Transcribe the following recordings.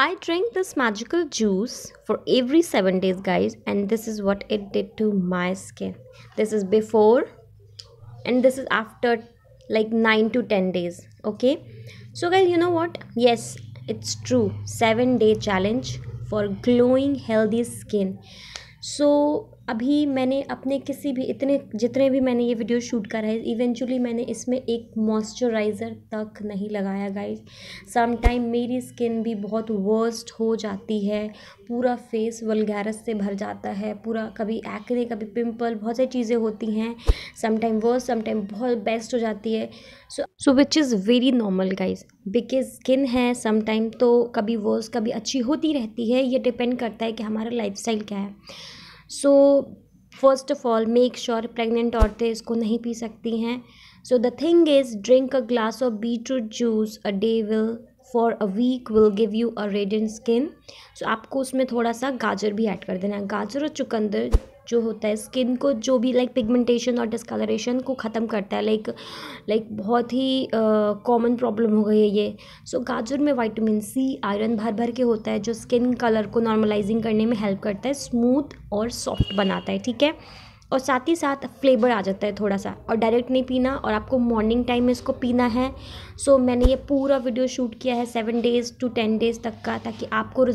I drink this magical juice for every 7 days guys and this is what it did to my skin. This is before and this is after like 9 to 10 days okay. So guys you know what yes it's true 7 day challenge for glowing healthy skin. So अभी मैंने अपने किसी भी इतने जितने भी मैंने ये वीडियो शूट करा है इवेंचुअली मैंने इसमें एक मॉइस्चराइज़र तक नहीं लगाया गाइज समटाइम मेरी स्किन भी बहुत वर्स्ट हो जाती है पूरा फेस वलगैरस से भर जाता है पूरा कभी एक्ने कभी पिंपल बहुत सारी चीज़ें होती हैं समटाइम वर्स्ट समटाइम बहुत बेस्ट हो जाती है so so which is very normal guys because skin है समटाइम तो कभी वर्स्ट कभी अच्छी होती रहती है ये डिपेंड करता है कि हमारा लाइफ क्या है so first of all make sure pregnant औरतें इसको नहीं पी सकती हैं so the thing is drink a glass of beetroot juice a day will for a week will give you a radiant skin so आपको उसमें थोड़ा सा गाजर भी ऐड कर देना है गाजर और चुकंदर जो होता है स्किन को जो भी लाइक पिगमेंटेशन और डिस्कलरेशन को ख़त्म करता है लाइक लाइक बहुत ही कॉमन प्रॉब्लम हो गई है ये सो so, गाजर में वाइटामिन सी आयरन भर भर के होता है जो स्किन कलर को नॉर्मलाइजिंग करने में हेल्प करता है स्मूथ और सॉफ्ट बनाता है ठीक है और साथ ही साथ फ्लेवर आ जाता है थोड़ा सा और डायरेक्ट नहीं पीना और आपको मॉर्निंग टाइम में इसको पीना है सो so, मैंने ये पूरा वीडियो शूट किया है seven days to ten days तक का ताकि आपको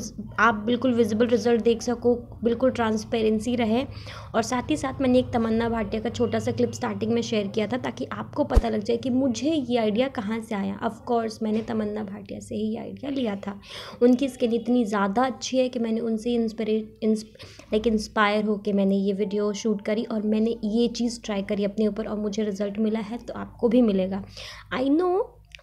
आप बिल्कुल विजिबल रिजल्ट देख सको बिल्कुल ट्रांसपेरेंसी रहे और साथ ही साथ मैंने एक तमन्ना भाटिया का छोटा सा क्लिप स्टार्टिंग में शेयर किया था ताकि आपको पता लग जाए कि मुझे ये आइडिया कहाँ से आया ऑफकोर्स मैंने तमन्ना भाटिया से ही ये आइडिया लिया था उनकी स्किन इतनी ज़्यादा अच्छी है कि मैंने उनसे ही लाइक इंस्पायर होकर मैंने ये वीडियो शूट करी करी और मैंने ये चीज़ ट्राई करी अपने ऊपर और मुझे रिज़ल्ट मिला है तो आपको भी मिलेगा आई नो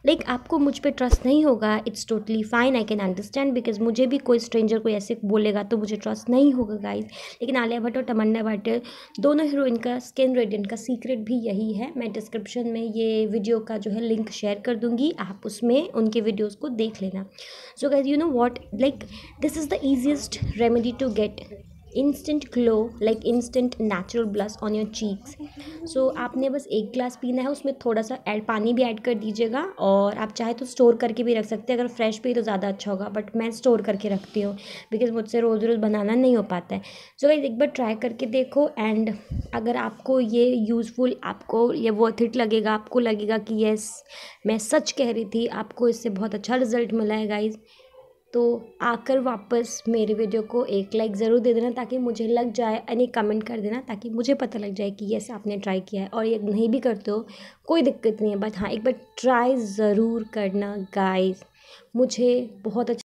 लाइक आपको मुझ पर ट्रस्ट नहीं होगा it's totally fine I can understand because मुझे भी कोई स्ट्रेंजर कोई ऐसे बोलेगा तो मुझे ट्रस्ट नहीं होगा गाइज लेकिन आलिया भट्ट और तमन्ना भट्ट दोनों हीरोइन का स्किन रेडियन का सीक्रेट भी यही है मैं डिस्क्रिप्शन में ये वीडियो का जो है लिंक शेयर कर दूँगी आप उसमें उनके वीडियोज़ को देख लेना so guys you know what like this is the easiest remedy to get instant glow like instant natural blush on your cheeks so आपने बस एक ग्लास पीना है उसमें थोड़ा सा ऐड पानी भी ऐड कर दीजिएगा और आप चाहे तो स्टोर करके भी रख सकते हैं अगर फ्रेश पी तो ज़्यादा अच्छा होगा बट मैं स्टोर करके रखती हूँ बिकॉज मुझसे रोज़ रोज़ बनाना नहीं हो पाता है सो so, एक बार ट्राई करके देखो एंड अगर आपको ये यूज़फुल आपको ये वर्थ इट लगेगा आपको लगेगा कि येस मैं सच कह रही थी आपको इससे बहुत अच्छा रिजल्ट मिला है गाइज़ तो आकर वापस मेरे वीडियो को एक लाइक ज़रूर दे देना ताकि मुझे लग जाए यानी कमेंट कर देना ताकि मुझे पता लग जाए कि यस आपने ट्राई किया है और ये नहीं भी करते हो कोई दिक्कत नहीं है बट हाँ एक बार ट्राई ज़रूर करना गाइस मुझे बहुत अच्छा